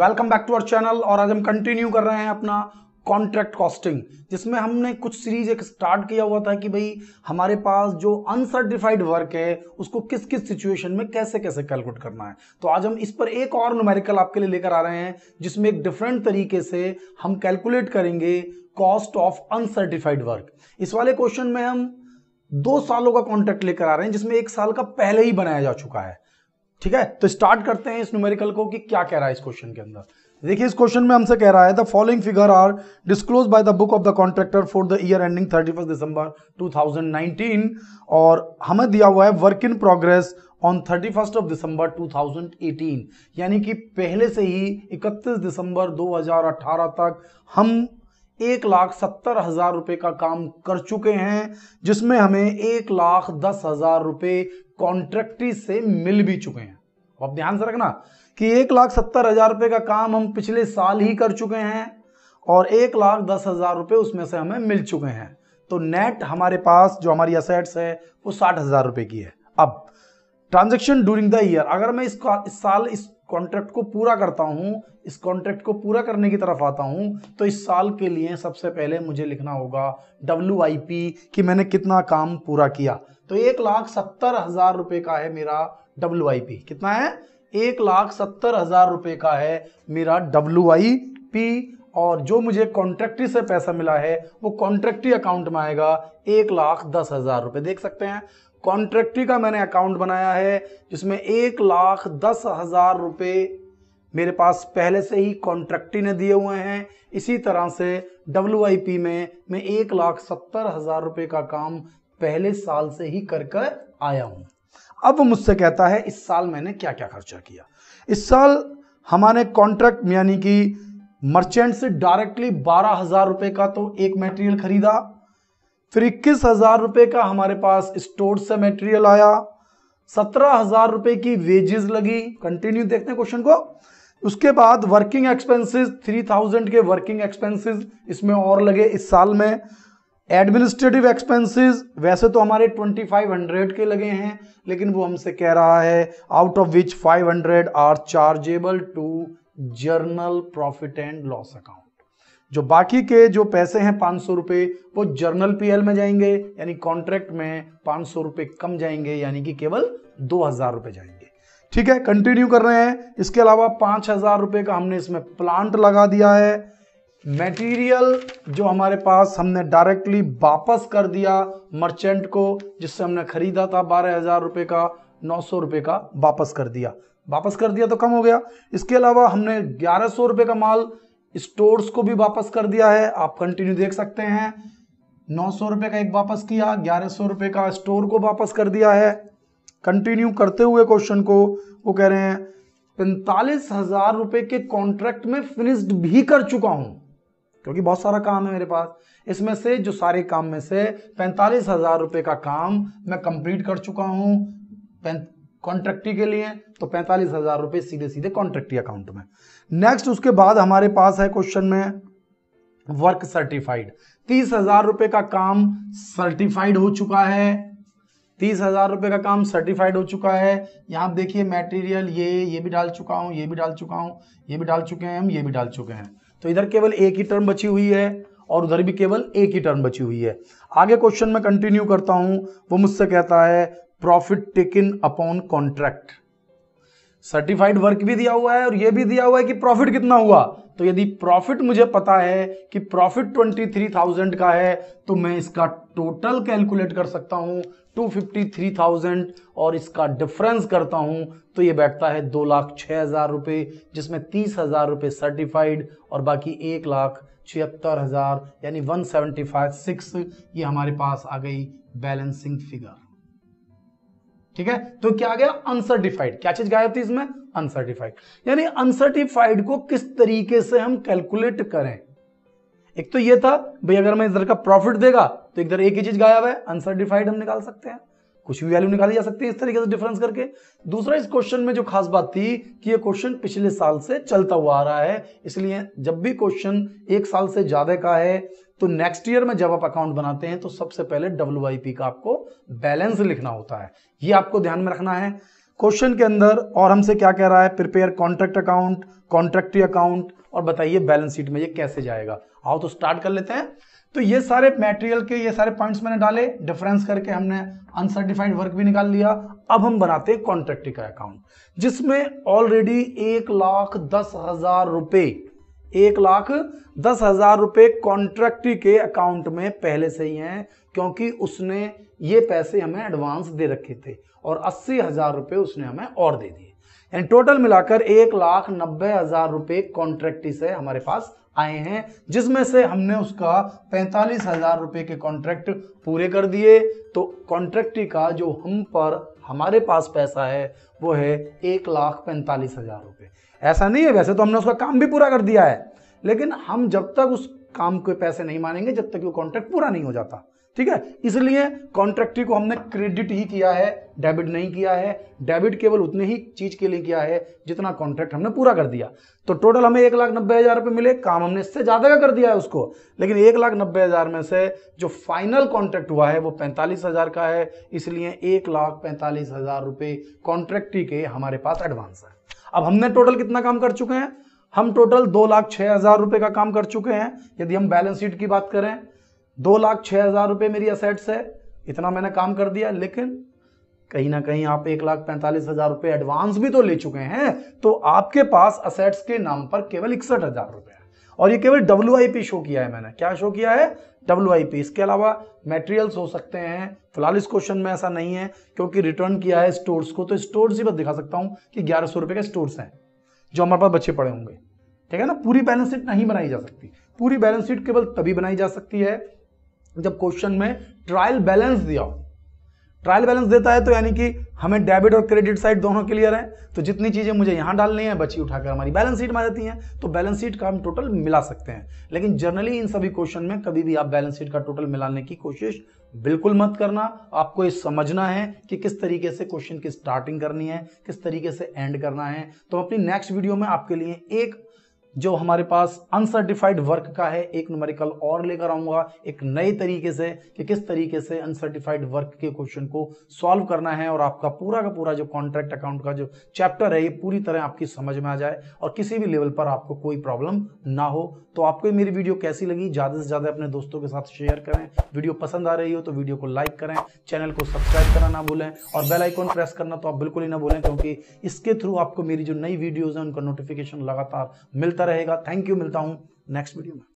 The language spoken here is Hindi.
welcome back to our channel और आज हम कंटिन्यू कर रहे हैं अपना कॉन्ट्रैक्ट कॉस्टिंग जिसमें हमने कुछ सीरीज एक स्टार्ट किया हुआ था कि भाई हमारे पास जो अनसर्टिफाइड वर्क है उसको किस किस सिचुएशन में कैसे कैसे कैलकुलेट करना है तो आज हम इस पर एक और न्यूमेरिकल आपके लिए लेकर आ रहे हैं जिसमें एक डिफरेंट तरीके से हम कैलकुलेट करेंगे कॉस्ट ऑफ अनसर्टिफाइड वर्क इस वाले क्वेश्चन में हम दो सालों का कॉन्ट्रैक्ट लेकर आ रहे हैं जिसमें एक साल का पहले ही बनाया जा चुका है ठीक है तो स्टार्ट करते हैं इस न्यूमेरिकल को कि क्या कह रहा है इस क्वेश्चन के अंदर देखिए इस क्वेश्चन में हमसे कह रहा है the following figure are disclose by the book of the contractor for the year ending 31 December 2019 और हमें दिया हुआ है work in progress on 31 of December 2018 यानी कि पहले से ही 31 दिसंबर 2018 तक हम एक लाख सत्तर हजार रुपए का काम कर चुके हैं जिसमें हमें एक लाख दस हजार रुपए कॉन्ट्रैक्टी से मिल भी चुके हैं अब ध्यान से रखना कि एक लाख सत्तर हजार रुपए का काम हम पिछले साल ही कर चुके हैं और एक लाख दस हजार रुपए उसमें से हमें मिल चुके हैं तो नेट हमारे पास जो हमारी असेट्स है वो साठ हजार रुपए की है अब ट्रांजेक्शन ड्यूरिंग द ईयर अगर मैं इस, इस साल इस कॉन्ट्रैक्ट को पूरा करता हूँ इस कॉन्ट्रैक्ट को पूरा करने की तरफ आता हूँ तो इस साल के लिए सबसे पहले मुझे लिखना होगा डब्ल्यू आई पी कि मैंने कितना काम पूरा किया तो एक लाख सत्तर हजार रुपये का है मेरा डब्ल्यू आई पी कितना है एक लाख सत्तर हजार रुपये का है मेरा डब्ल्यू आई पी और जो मुझे कॉन्ट्रैक्टरी से पैसा मिला है वो कॉन्ट्रैक्टरी अकाउंट में आएगा एक लाख दस हजार रुपये देख सकते हैं कॉन्ट्रैक्टरी का मैंने अकाउंट बनाया है जिसमें एक लाख दस हजार रुपये मेरे पास पहले से ही कॉन्ट्रैक्टरी ने दिए हुए हैं इसी तरह से डब्ल्यू में मैं एक लाख सत्तर हजार रुपये का काम पहले साल से ही कर कर आया हूँ अब वो मुझसे कहता है इस साल मैंने क्या क्या खर्चा किया इस साल हमारे कॉन्ट्रैक्ट यानी कि मर्चेंट से डायरेक्टली बारह हजार रुपए का तो एक मटेरियल खरीदा फिर इक्कीस हजार रुपए का हमारे पास स्टोर से मटेरियल आया सत्रह हजार रुपए की वेजेस लगी कंटिन्यू देखते क्वेश्चन को उसके बाद वर्किंग एक्सपेंसेस थ्री थाउजेंड के वर्किंग एक्सपेंसेस इसमें और लगे इस साल में एडमिनिस्ट्रेटिव एक्सपेंसेस वैसे तो हमारे 2500 के लगे हैं लेकिन वो हमसे कह रहा है out of which 500 are chargeable to general profit and loss account जो बाकी के जो पैसे हैं पाँच सौ रुपए वो जर्नल पीएल में जाएंगे यानी कॉन्ट्रैक्ट में पांच सौ रुपए कम जाएंगे यानी कि केवल दो हज़ार रुपए जाएंगे ठीक है कंटिन्यू कर रहे हैं इसके अलावा पांच हज़ार रुपए का हमने इसमें प्लांट लगा दिया है मटेरियल जो हमारे पास हमने डायरेक्टली वापस कर दिया मर्चेंट को जिससे हमने खरीदा था बारह हज़ार रुपए का नौ सौ रुपए का वापस कर दिया वापस कर दिया तो कम हो गया इसके अलावा हमने ग्यारह सौ रुपये का माल स्टोर्स को भी वापस कर दिया है आप कंटिन्यू देख सकते हैं नौ सौ रुपये का एक वापस किया ग्यारह सौ रुपये का स्टोर को वापस कर दिया है कंटिन्यू करते हुए क्वेश्चन को वो कह रहे हैं पैंतालीस हजार रुपये के कॉन्ट्रैक्ट में फिनिश्ड भी कर चुका हूं क्योंकि बहुत सारा काम है मेरे पास इसमें से जो सारे काम में से पैंतालीस हजार रुपये का काम मैं कंप्लीट कर चुका हूं कॉन्ट्रैक्टी के लिए तो पैंतालीस हजार रुपए सीधे सीधे कॉन्ट्रैक्टी अकाउंट में नेक्स्ट उसके बाद हमारे पास है क्वेश्चन में वर्क सर्टिफाइड तीस हजार रुपए का काम सर्टिफाइड हो चुका है तीस हजार रुपए का काम सर्टिफाइड हो चुका है यहां देखिए मेटेरियल ये ये भी डाल चुका हूं ये भी डाल चुका हूं ये भी डाल चुके हैं हम ये भी डाल चुके हैं तो इधर केवल एक ही टर्म बची हुई है और उधर भी केवल एक ही टर्म बची हुई है आगे क्वेश्चन में कंटिन्यू करता हूं वो मुझसे कहता है profit taken upon contract certified work भी दिया हुआ है और यह भी दिया हुआ है कि प्रॉफिट कितना हुआ तो यदि प्रॉफिट मुझे पता है कि प्रॉफिट 23,000 का है तो मैं इसका टोटल कैलकुलेट कर सकता हूं 253,000 और इसका डिफरेंस करता हूं तो ये बैठता है दो लाख छः हजार रुपये जिसमें तीस हजार रुपये सर्टिफाइड और बाकी एक लाख छिहत्तर हजार यानी वन सेवेंटी फाइव सिक्स ये हमारे पास आ गई बैलेंसिंग फिगर ठीक है तो क्या आ गया अनसर्टिफाइड क्या चीज गायब थी इसमें अनसर्टिफाइड यानी अनसर्टिफाइड को किस तरीके से हम कैलकुलेट करें एक तो ये था भाई अगर मैं इधर का प्रॉफिट देगा तो इधर एक ही चीज गायब है अनसर्टिफाइड हम निकाल सकते हैं कुछ भी वैल्यू निकाली जा सकती है इस तरीके से डिफरेंस करके दूसरा इस क्वेश्चन में जो खास बात थी कि ये क्वेश्चन पिछले साल से चलता हुआ आ रहा है इसलिए जब भी क्वेश्चन एक साल से ज्यादा का है तो नेक्स्ट ईयर में जब आप अकाउंट बनाते हैं तो सबसे पहले डब्ल्यू का आपको बैलेंस लिखना होता है ये आपको ध्यान में रखना है क्वेश्चन के अंदर और हमसे क्या कह रहा है prepare contract account contractee account और बताइए बैलेंस शीट में ये कैसे जाएगा आओ तो स्टार्ट कर लेते हैं तो ये सारे मेटेरियल के ये सारे पॉइंट्स मैंने डाले डिफरेंस करके हमने अनसर्टिफाइड वर्क भी निकाल लिया अब हम बनाते हैं कॉन्ट्रैक्ट का अकाउंट जिसमें ऑलरेडी एक लाख दस हजार रुपये एक लाख दस हजार रुपये कॉन्ट्रैक्टी के अकाउंट में पहले से ही हैं क्योंकि उसने ये पैसे हमें एडवांस दे रखे थे और अस्सी हजार रुपये उसने हमें और दे दिए यानी टोटल मिलाकर एक लाख नब्बे हजार रुपये कॉन्ट्रैक्टी से हमारे पास आए हैं जिसमें से हमने उसका पैंतालीस हजार रुपये के कॉन्ट्रैक्ट पूरे कर दिए तो कॉन्ट्रैक्टी का जो हम पर हमारे पास पैसा है वो है एक लाख पैंतालीस हजार रुपये ऐसा नहीं है वैसे तो हमने उसका काम भी पूरा कर दिया है लेकिन हम जब तक उस काम के पैसे नहीं मानेंगे जब तक वो कॉन्ट्रैक्ट पूरा नहीं हो जाता ठीक है इसलिए कॉन्ट्रैक्टरी को हमने क्रेडिट ही किया है डेबिट नहीं किया है डेबिट केवल उतने ही चीज के लिए किया है जितना कॉन्ट्रैक्ट हमने पूरा कर दिया तो टोटल हमें एक लाख नब्बे हजार रुपये मिले काम हमने इससे ज्यादा का कर दिया है उसको लेकिन एक लाख नब्बे हजार में से जो फाइनल कॉन्ट्रैक्ट हुआ है वो पैंतालीस हजार का है इसलिए एक लाख पैंतालीस हजार रुपये कॉन्ट्रैक्टरी के हमारे पास एडवांस है अब हमने टोटल कितना काम कर चुके हैं हम टोटल दो लाख छः हज़ार रुपये का काम कर चुके हैं यदि हम बैलेंस शीट की बात करें दो लाख छः हज़ार रुपये मेरी असेट्स है इतना मैंने काम कर दिया लेकिन कहीं ना कहीं आप एक लाख पैंतालीस हजार रुपये एडवांस भी तो ले चुके हैं तो आपके पास असेट्स के नाम पर केवल इकसठ हजार रुपये और ये केवल डब्ल्यू शो किया है मैंने क्या शो किया है डब्ल्यू इसके अलावा मटेरियल्स हो सकते हैं फिलहाल इस क्वेश्चन में ऐसा नहीं है क्योंकि रिटर्न किया है स्टोर्स को तो स्टोर्स ही बस दिखा सकता हूँ कि ग्यारह सौ रुपये के स्टोर्स हैं जो हमारे पास बच्चे पड़े होंगे ठीक है ना पूरी बैलेंस शीट नहीं बनाई जा सकती पूरी बैलेंस शीट केवल तभी बनाई जा सकती है जब क्वेश्चन में ट्रायल बैलेंस दिया हो ट्रायल बैलेंस देता है तो यानी कि हमें डेबिट और क्रेडिट साइड दोनों क्लियर है तो जितनी चीजें मुझे यहां डालनी है बची उठाकर हमारी बैलेंस शीट में जाती हैं तो बैलेंस शीट का हम टोटल मिला सकते हैं लेकिन जनरली इन सभी क्वेश्चन में कभी भी आप बैलेंस शीट का टोटल मिलाने की कोशिश बिल्कुल मत करना आपको ये समझना है कि किस तरीके से क्वेश्चन की स्टार्टिंग करनी है किस तरीके से एंड करना है तो अपनी नेक्स्ट वीडियो में आपके लिए एक जो हमारे पास अनसर्टिफाइड वर्क का है एक नुमेरिकल और लेकर आऊंगा एक नए तरीके से कि किस तरीके से अनसर्टिफाइड वर्क के क्वेश्चन को सॉल्व करना है और आपका पूरा का पूरा जो कॉन्ट्रैक्ट अकाउंट का जो चैप्टर है ये पूरी तरह आपकी समझ में आ जाए और किसी भी लेवल पर आपको कोई प्रॉब्लम ना हो तो आपको मेरी वीडियो कैसी लगी ज़्यादा से ज़्यादा अपने दोस्तों के साथ शेयर करें वीडियो पसंद आ रही हो तो वीडियो को लाइक करें चैनल को सब्सक्राइब करना ना भूलें और बेल आइकॉन प्रेस करना तो आप बिल्कुल ही ना भूलें क्योंकि इसके थ्रू आपको मेरी जो नई वीडियोज़ हैं उनका नोटिफिकेशन लगातार मिलता मिलता रहेगा थैंक यू मिलता हूं नेक्स्ट वीडियो में